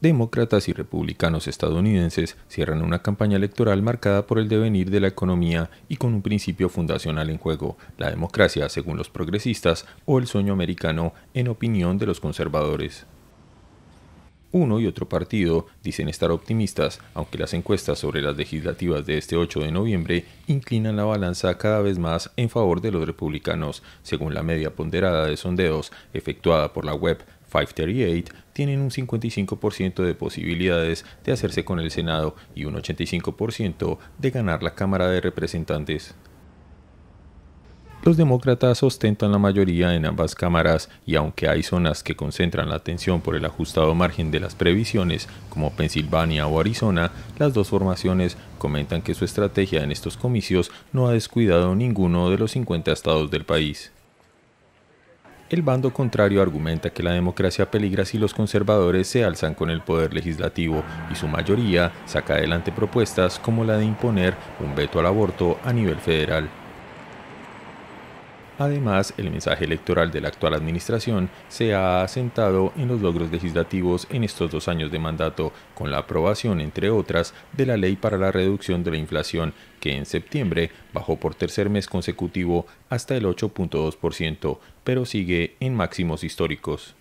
Demócratas y republicanos estadounidenses cierran una campaña electoral marcada por el devenir de la economía y con un principio fundacional en juego, la democracia según los progresistas o el sueño americano en opinión de los conservadores. Uno y otro partido dicen estar optimistas, aunque las encuestas sobre las legislativas de este 8 de noviembre inclinan la balanza cada vez más en favor de los republicanos, según la media ponderada de sondeos efectuada por la web 538 tienen un 55% de posibilidades de hacerse con el Senado y un 85% de ganar la Cámara de Representantes. Los demócratas ostentan la mayoría en ambas cámaras y aunque hay zonas que concentran la atención por el ajustado margen de las previsiones, como Pensilvania o Arizona, las dos formaciones comentan que su estrategia en estos comicios no ha descuidado ninguno de los 50 estados del país. El bando contrario argumenta que la democracia peligra si los conservadores se alzan con el poder legislativo y su mayoría saca adelante propuestas como la de imponer un veto al aborto a nivel federal. Además, el mensaje electoral de la actual administración se ha asentado en los logros legislativos en estos dos años de mandato, con la aprobación, entre otras, de la Ley para la Reducción de la Inflación, que en septiembre bajó por tercer mes consecutivo hasta el 8.2%, pero sigue en máximos históricos.